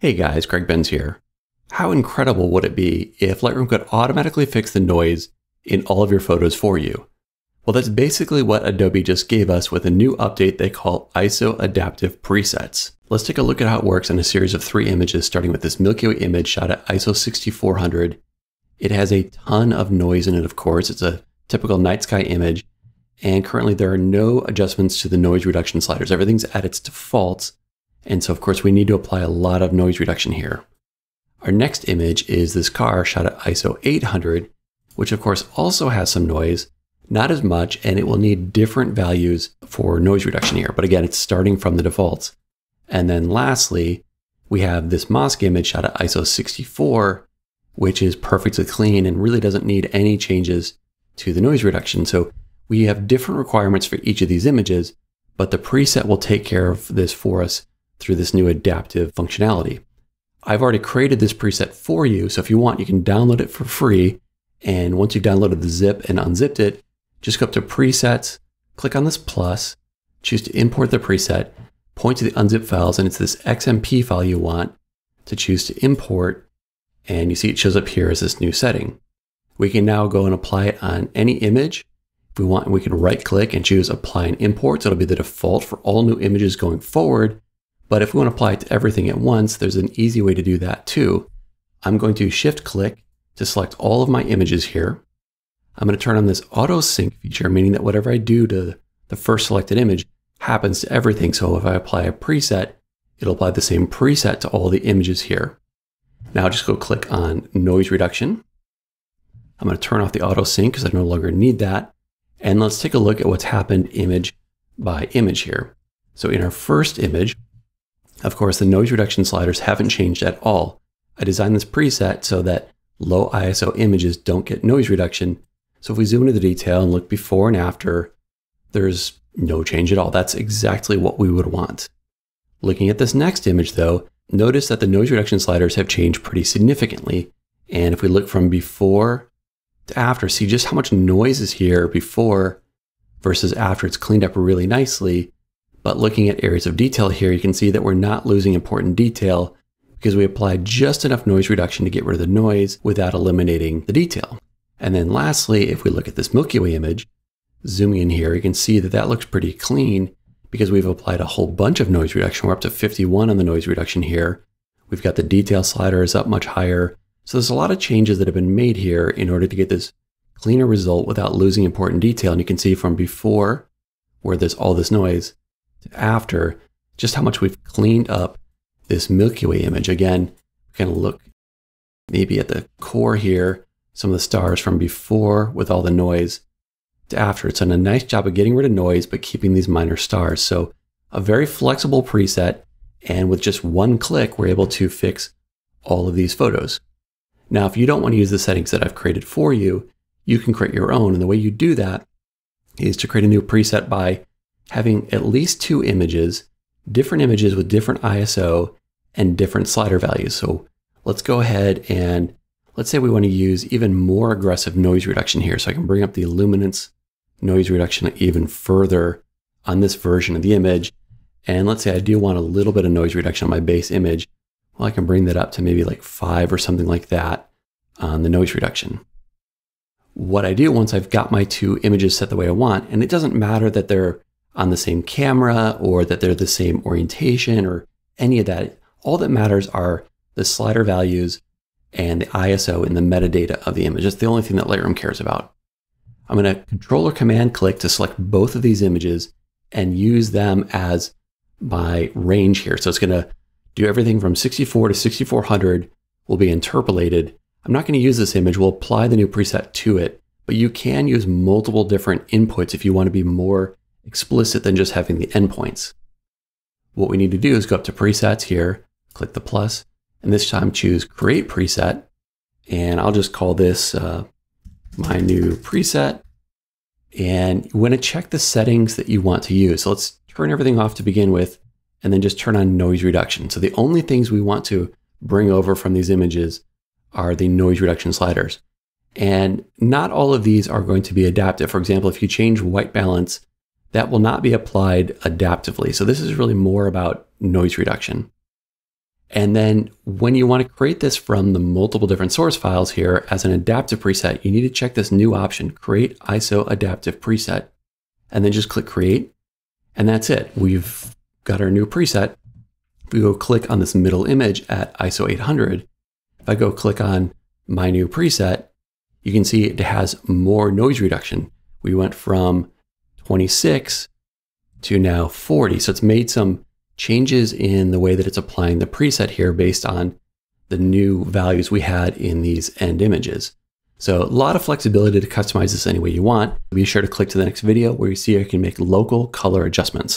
Hey guys, Craig Benz here. How incredible would it be if Lightroom could automatically fix the noise in all of your photos for you? Well, that's basically what Adobe just gave us with a new update they call ISO Adaptive Presets. Let's take a look at how it works in a series of three images, starting with this Milky Way image shot at ISO 6400. It has a ton of noise in it, of course. It's a typical night sky image, and currently there are no adjustments to the noise reduction sliders. Everything's at its defaults and so of course we need to apply a lot of noise reduction here. Our next image is this car shot at ISO 800, which of course also has some noise, not as much, and it will need different values for noise reduction here. But again, it's starting from the defaults. And then lastly, we have this mosque image shot at ISO 64, which is perfectly clean and really doesn't need any changes to the noise reduction. So we have different requirements for each of these images, but the preset will take care of this for us through this new adaptive functionality. I've already created this preset for you, so if you want, you can download it for free. And once you've downloaded the zip and unzipped it, just go up to Presets, click on this plus, choose to import the preset, point to the unzip files, and it's this XMP file you want to choose to import. And you see it shows up here as this new setting. We can now go and apply it on any image. If we want, we can right click and choose apply and import. So it'll be the default for all new images going forward. But if we want to apply it to everything at once, there's an easy way to do that too. I'm going to shift click to select all of my images here. I'm going to turn on this auto sync feature, meaning that whatever I do to the first selected image happens to everything. So if I apply a preset, it'll apply the same preset to all the images here. Now I'll just go click on noise reduction. I'm going to turn off the auto sync because I no longer need that. And let's take a look at what's happened image by image here. So in our first image, of course, the noise reduction sliders haven't changed at all. I designed this preset so that low ISO images don't get noise reduction. So if we zoom into the detail and look before and after, there's no change at all. That's exactly what we would want. Looking at this next image though, notice that the noise reduction sliders have changed pretty significantly. And if we look from before to after, see just how much noise is here before versus after it's cleaned up really nicely. But looking at areas of detail here, you can see that we're not losing important detail because we applied just enough noise reduction to get rid of the noise without eliminating the detail. And then lastly, if we look at this Milky Way image, zooming in here, you can see that that looks pretty clean because we've applied a whole bunch of noise reduction. We're up to 51 on the noise reduction here. We've got the detail slider is up much higher. So there's a lot of changes that have been made here in order to get this cleaner result without losing important detail. And you can see from before where there's all this noise after just how much we've cleaned up this Milky Way image. Again, we're look maybe at the core here, some of the stars from before with all the noise to after. It's done a nice job of getting rid of noise, but keeping these minor stars. So a very flexible preset. And with just one click, we're able to fix all of these photos. Now, if you don't want to use the settings that I've created for you, you can create your own. And the way you do that is to create a new preset by having at least two images, different images with different ISO and different slider values. So let's go ahead and let's say we want to use even more aggressive noise reduction here. So I can bring up the luminance noise reduction even further on this version of the image. And let's say I do want a little bit of noise reduction on my base image. Well, I can bring that up to maybe like five or something like that on the noise reduction. What I do once I've got my two images set the way I want, and it doesn't matter that they're on the same camera or that they're the same orientation or any of that. All that matters are the slider values and the ISO and the metadata of the image. That's the only thing that Lightroom cares about. I'm going to control or command click to select both of these images and use them as my range here. So it's going to do everything from 64 to 6400 will be interpolated. I'm not going to use this image. We'll apply the new preset to it, but you can use multiple different inputs if you want to be more explicit than just having the endpoints. What we need to do is go up to presets here, click the plus, and this time choose create preset. And I'll just call this uh, my new preset. And you want to check the settings that you want to use. So let's turn everything off to begin with, and then just turn on noise reduction. So the only things we want to bring over from these images are the noise reduction sliders. And not all of these are going to be adaptive. For example, if you change white balance that will not be applied adaptively. So this is really more about noise reduction. And then when you want to create this from the multiple different source files here as an adaptive preset, you need to check this new option, create ISO adaptive preset, and then just click create. And that's it. We've got our new preset. If we go click on this middle image at ISO 800, if I go click on my new preset, you can see it has more noise reduction. We went from 26 to now 40. So it's made some changes in the way that it's applying the preset here based on the new values we had in these end images. So a lot of flexibility to customize this any way you want. Be sure to click to the next video where you see I can make local color adjustments.